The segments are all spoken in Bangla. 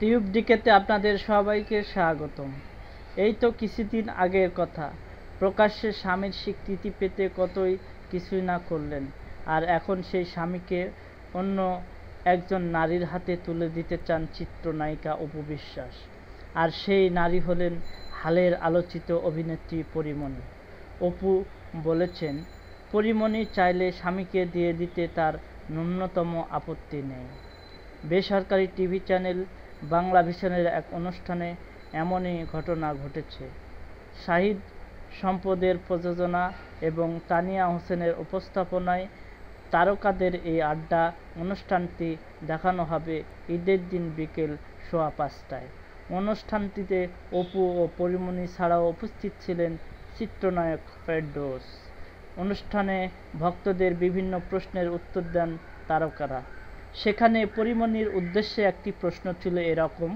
টিউব দিকেতে আপনাদের সবাইকে স্বাগতম এই তো কিছুদিন আগের কথা প্রকাশ্যে স্বামীর স্বীকৃতি পেতে কতই কিছুই না করলেন আর এখন সেই স্বামীকে অন্য একজন নারীর হাতে তুলে দিতে চান চিত্রনায়িকা অপু বিশ্বাস আর সেই নারী হলেন হালের আলোচিত অভিনেত্রী পরিমণি অপু বলেছেন পরিমণি চাইলে স্বামীকে দিয়ে দিতে তার ন্যূনতম আপত্তি নেই বেসরকারি টিভি চ্যানেল বাংলা ভিশনের এক অনুষ্ঠানে এমনই ঘটনা ঘটেছে শাহিদ সম্পদের প্রযোজনা এবং তানিয়া হোসেনের উপস্থাপনায় তারকাদের এই আড্ডা অনুষ্ঠানটি দেখানো হবে ঈদের দিন বিকেল সোয়া পাঁচটায় অনুষ্ঠানটিতে অপু ও পরিমণি ছাড়াও উপস্থিত ছিলেন চিত্রনায়ক ফেরদোস অনুষ্ঠানে ভক্তদের বিভিন্ন প্রশ্নের উত্তর দেন তারকারা সেখানে পরিমণির উদ্দেশ্যে একটি প্রশ্ন ছিল এরকম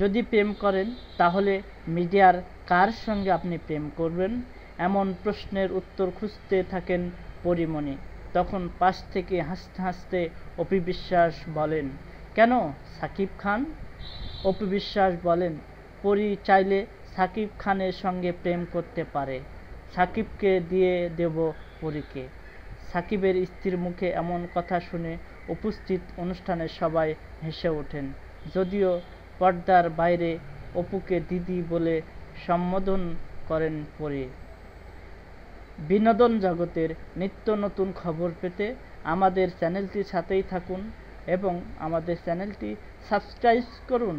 যদি প্রেম করেন তাহলে মিডিয়ার কার সঙ্গে আপনি প্রেম করবেন এমন প্রশ্নের উত্তর খুঁজতে থাকেন পরিমণি তখন পাশ থেকে হাসতে হাসতে অপি বিশ্বাস বলেন কেন সাকিব খান অপি বিশ্বাস বলেন পরি চাইলে সাকিব খানের সঙ্গে প্রেম করতে পারে সাকিবকে দিয়ে দেব পরীকে সাকিবের স্ত্রীর মুখে এমন কথা শুনে উপস্থিত অনুষ্ঠানে সবাই হেসে ওঠেন যদিও পর্দার বাইরে অপুকে দিদি বলে সম্বোধন করেন পরে বিনোদন জগতের নিত্য নতুন খবর পেতে আমাদের চ্যানেলটির সাথেই থাকুন এবং আমাদের চ্যানেলটি সাবস্ক্রাইব করুন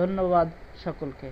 ধন্যবাদ সকলকে